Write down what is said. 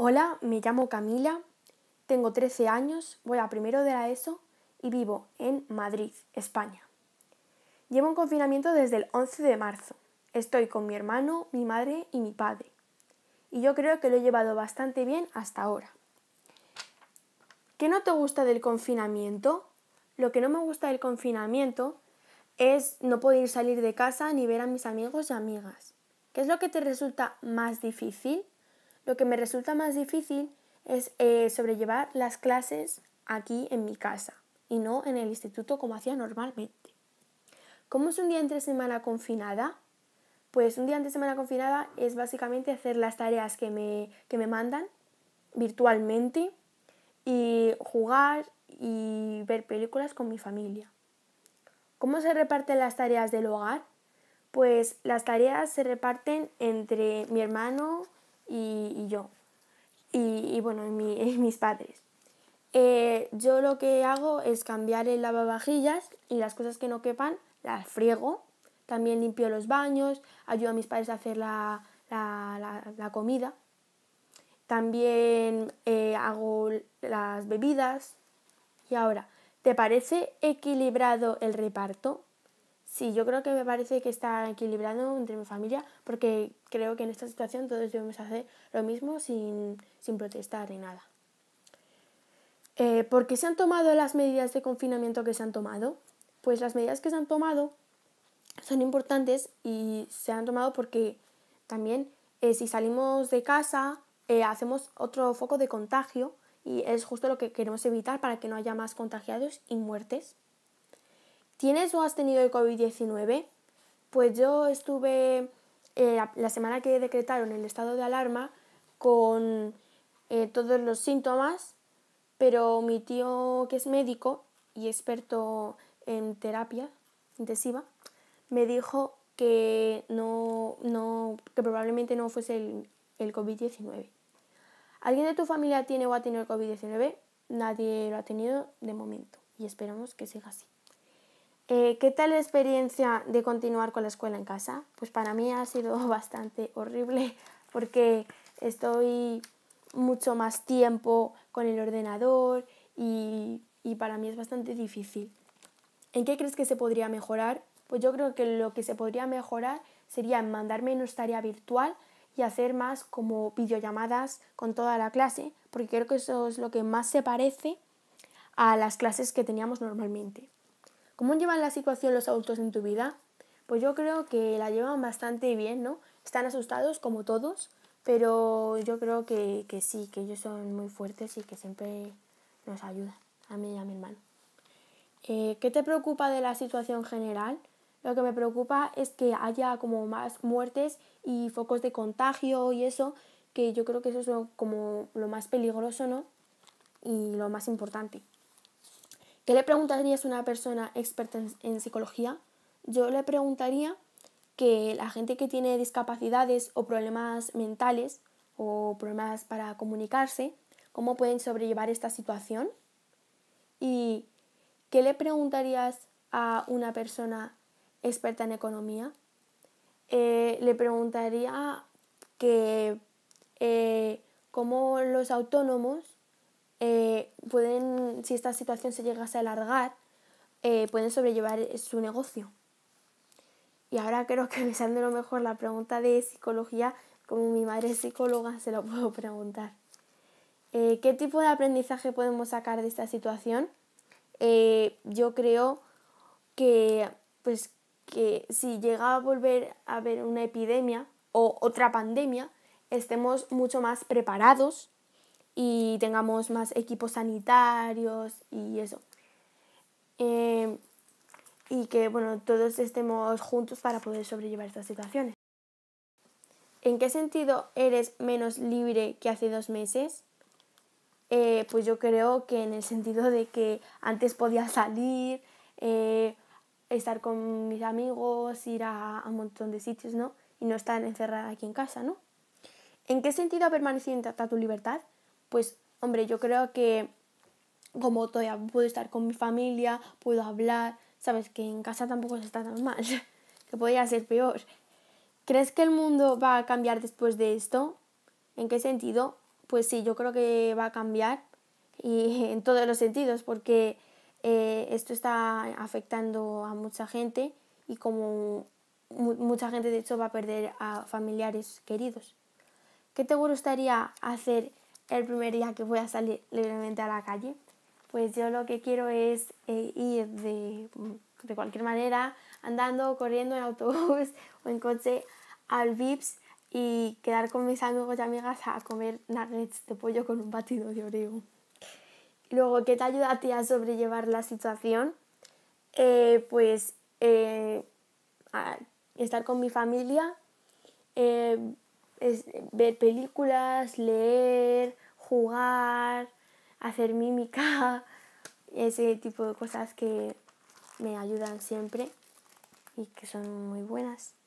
Hola, me llamo Camila, tengo 13 años, voy a primero de la ESO y vivo en Madrid, España. Llevo un confinamiento desde el 11 de marzo. Estoy con mi hermano, mi madre y mi padre. Y yo creo que lo he llevado bastante bien hasta ahora. ¿Qué no te gusta del confinamiento? Lo que no me gusta del confinamiento es no poder salir de casa ni ver a mis amigos y amigas. ¿Qué es lo que te resulta más difícil? Lo que me resulta más difícil es eh, sobrellevar las clases aquí en mi casa y no en el instituto como hacía normalmente. ¿Cómo es un día entre semana confinada? Pues un día entre semana confinada es básicamente hacer las tareas que me, que me mandan virtualmente y jugar y ver películas con mi familia. ¿Cómo se reparten las tareas del hogar? Pues las tareas se reparten entre mi hermano, y, yo, y, bueno, y, mis padres. Eh, yo lo que hago es cambiar el lavavajillas y las cosas que no quepan las friego. También limpio los baños, ayudo a mis padres a hacer la, comida. También eh, hago las bebidas. Y ahora, ¿te parece equilibrado el reparto? Sí, yo creo que me parece que está equilibrado entre mi familia porque creo que en esta situación todos debemos hacer lo mismo sin, protestar ni nada. Eh, ¿Por qué se han tomado las medidas de confinamiento que se han tomado? Pues las medidas que se han tomado son importantes y se han tomado porque también eh, si salimos de casa eh, hacemos otro foco de contagio y es justo lo que queremos evitar para que no haya más contagiados y muertes. ¿Tienes o has tenido el COVID-19? Pues yo estuve eh, la, semana que decretaron el estado de alarma con eh, todos los síntomas, pero mi tío, que es médico y experto en terapia intensiva, me dijo que, no, no, que probablemente no fuese el, el COVID-19. ¿Alguien de tu familia tiene o ha tenido el COVID-19? Nadie lo ha tenido de momento y esperamos que siga así. Eh, ¿Qué tal la experiencia de continuar con la escuela en casa? Pues para mí ha sido bastante horrible porque estoy mucho más tiempo con el ordenador y, y para mí es bastante difícil. ¿En qué crees que se podría mejorar? Pues yo creo que lo que se podría mejorar sería en mandar menos tarea virtual y hacer más como videollamadas con toda la clase, porque creo que eso es lo que más se parece a las clases que teníamos normalmente. ¿Cómo llevan la situación los adultos en tu vida? Pues yo creo que la llevan bastante bien, ¿no? Están asustados como todos, pero yo creo que, sí, que ellos son muy fuertes y que siempre nos ayudan, a mí y a mi hermano. Eh, ¿Qué te preocupa de la situación general? Lo que me preocupa es que haya como más muertes y focos de contagio y eso, que yo creo que eso es como lo más peligroso, ¿no? Y lo más importante. ¿Qué le preguntarías a una persona experta en, psicología? Yo le preguntaría que la gente que tiene discapacidades o problemas mentales o problemas para comunicarse, cómo pueden sobrellevar esta situación. ¿Y qué le preguntarías a una persona experta en economía? Eh, le preguntaría que eh, cómo los autónomos eh, pueden, si esta situación se llega a alargar, eh, pueden sobrellevar su negocio. Y ahora creo que lo mejor la pregunta de psicología, como mi madre es psicóloga, se lo puedo preguntar. Eh, ¿Qué tipo de aprendizaje podemos sacar de esta situación? yo creo que, pues, que si llega a volver a haber una epidemia o otra pandemia, estemos mucho más preparados y tengamos más equipos sanitarios y eso. Em, y que bueno, todos estemos juntos para poder sobrellevar estas situaciones. ¿En qué sentido eres menos libre que hace dos meses? Eh, pues yo creo que en el sentido de que antes podía salir, eh, estar con mis amigos, ir a, a, un montón de sitios, ¿no? Y no estar encerrada aquí en casa, ¿no? ¿En qué sentido ha permanecido intacta tu libertad? pues hombre, yo creo que como todavía puedo estar con mi familia, puedo hablar, sabes que en casa tampoco se está tan mal, que podría ser peor. ¿Crees que el mundo va a cambiar después de esto? ¿En qué sentido? Pues sí, yo creo que va a cambiar y en todos los sentidos, porque eh, esto está afectando a mucha gente y como mucha gente de hecho va a perder a familiares queridos. ¿Qué te gustaría hacer el primer día que voy a salir libremente a la calle, pues yo lo que quiero es eh, ir de, de, cualquier manera, andando, corriendo en autobús o en coche al Vips y quedar con mis amigos y amigas a comer nuggets de pollo con un batido de oreo. luego, ¿qué te ayuda a ti a sobrellevar la situación? Eh, pues eh, estar con mi familia, ver películas, leer, jugar, hacer mímica, ese tipo de cosas que me ayudan siempre y que son muy buenas.